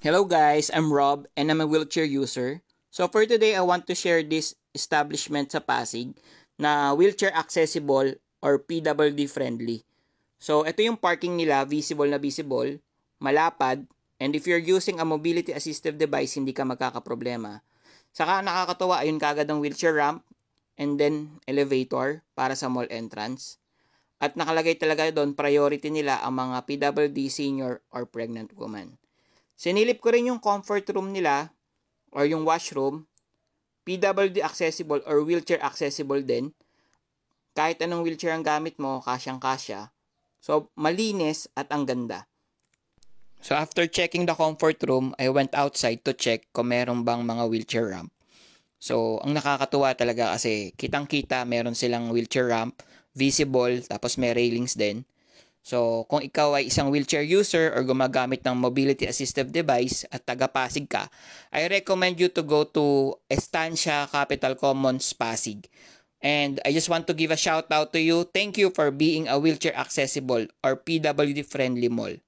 Hello guys, I'm Rob and I'm a wheelchair user. So for today, I want to share this establishment sa Pasig na wheelchair accessible or PWD friendly. So ito yung parking nila, visible na visible, malapad, and if you're using a mobility assistive device, hindi ka magkakaproblema. Saka nakakatawa, ayun kagad ang wheelchair ramp and then elevator para sa mall entrance. At nakalagay talaga doon priority nila ang mga PWD senior or pregnant woman. Sinilip ko rin yung comfort room nila or yung washroom. PWD accessible or wheelchair accessible din. Kahit anong wheelchair ang gamit mo, kasyang-kasya. So, malinis at ang ganda. So, after checking the comfort room, I went outside to check kung meron bang mga wheelchair ramp. So, ang nakakatuwa talaga kasi kitang-kita meron silang wheelchair ramp, visible, tapos may railings din. So, kung ikaw ay isang wheelchair user or gumagamit ng mobility assistive device at taga-Pasig ka, I recommend you to go to Estancia Capital Commons Pasig. And I just want to give a shout out to you. Thank you for being a wheelchair accessible or PWD friendly mall.